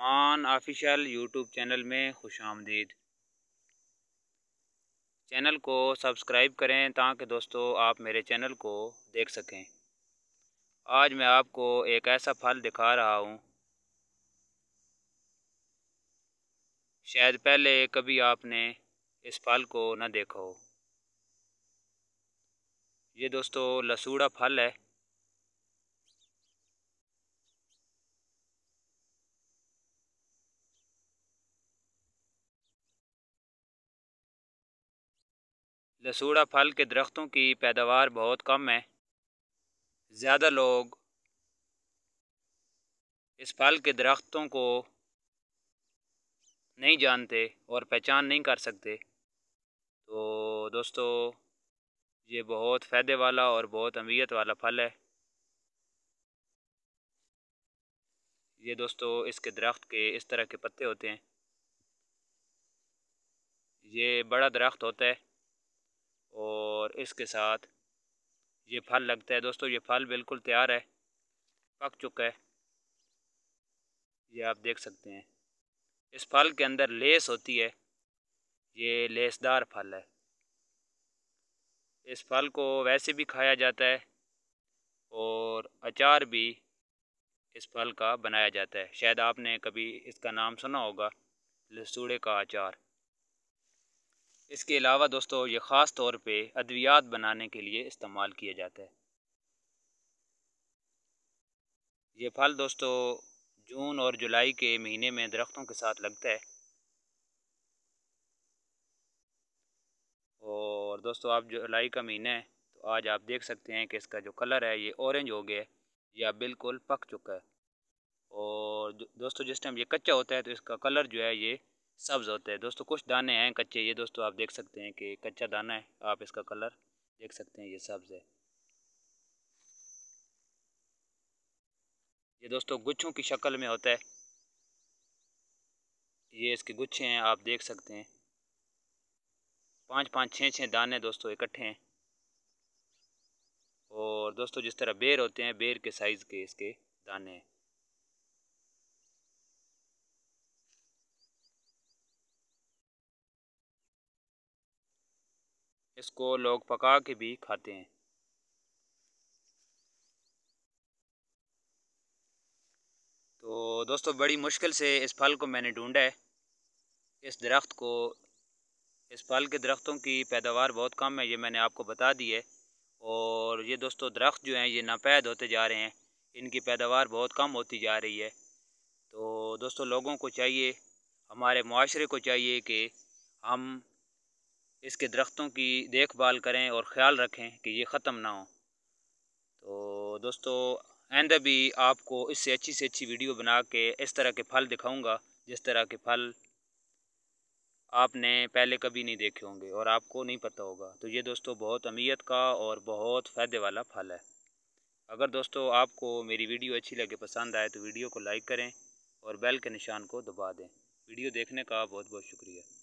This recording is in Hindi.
रहमान ऑफिशियल यूट्यूब चैनल में खुश आमदीद चैनल को सब्सक्राइब करें ताकि दोस्तों आप मेरे चैनल को देख सकें आज मैं आपको एक ऐसा फल दिखा रहा हूँ शायद पहले कभी आपने इस फल को न देखा हो ये दोस्तों लसूड़ा फल है लसूड़ा फल के दरख्तों की पैदावार बहुत कम है ज़्यादा लोग इस फल के दरख्तों को नहीं जानते और पहचान नहीं कर सकते तो दोस्तों ये बहुत फ़ायदे वाला और बहुत अमीयत वाला फल है ये दोस्तों इसके दरख्त के इस तरह के पत्ते होते हैं ये बड़ा दरख्त होता है इसके साथ ये फल लगता है दोस्तों ये फल बिल्कुल तैयार है पक चुका है ये आप देख सकते हैं इस फल के अंदर लेस होती है ये लेसदार फल है इस फल को वैसे भी खाया जाता है और अचार भी इस फल का बनाया जाता है शायद आपने कभी इसका नाम सुना होगा लसूड़े का अचार इसके अलावा दोस्तों ये ख़ास तौर पे अद्वियात बनाने के लिए इस्तेमाल किया जाता है ये फल दोस्तों जून और जुलाई के महीने में दरख्तों के साथ लगता है और दोस्तों आप जुलाई का महीना है तो आज आप देख सकते हैं कि इसका जो कलर है ये ऑरेंज हो गया है या बिल्कुल पक चुका है और दोस्तों जिस टाइम ये कच्चा होता है तो इसका कलर जो है ये सब्ज़ होते हैं दोस्तों कुछ दाने हैं कच्चे ये दोस्तों आप देख सकते हैं कि कच्चा दाना है आप इसका कलर देख सकते हैं ये सब्ज़ है ये दोस्तों गुच्छों की शक्ल में होता है ये इसके गुच्छे हैं आप देख सकते हैं पाँच पाँच छः छः दाने दोस्तों इकट्ठे हैं और दोस्तों जिस तरह बेर होते हैं बेर के साइज़ के इसके दाने हैं इसको लोग पका के भी खाते हैं तो दोस्तों बड़ी मुश्किल से इस फल को मैंने ढूंढा है इस दरख्त को इस फल के दरख्तों की पैदावार बहुत कम है ये मैंने आपको बता दी है और ये दोस्तों दरख्त जो हैं ये नापैद होते जा रहे हैं इनकी पैदावार बहुत कम होती जा रही है तो दोस्तों लोगों को चाहिए हमारे माशरे को चाहिए कि हम इसके दरख्तों की देखभाल करें और ख्याल रखें कि ये ख़त्म ना हो तो दोस्तों आंदा भी आपको इससे अच्छी से अच्छी वीडियो बना के इस तरह के फल दिखाऊंगा जिस तरह के फल आपने पहले कभी नहीं देखे होंगे और आपको नहीं पता होगा तो ये दोस्तों बहुत अमीयत का और बहुत फ़ायदे वाला फल है अगर दोस्तों आपको मेरी वीडियो अच्छी लगे पसंद आए तो वीडियो को लाइक करें और बेल के निशान को दबा दें वीडियो देखने का बहुत बहुत शुक्रिया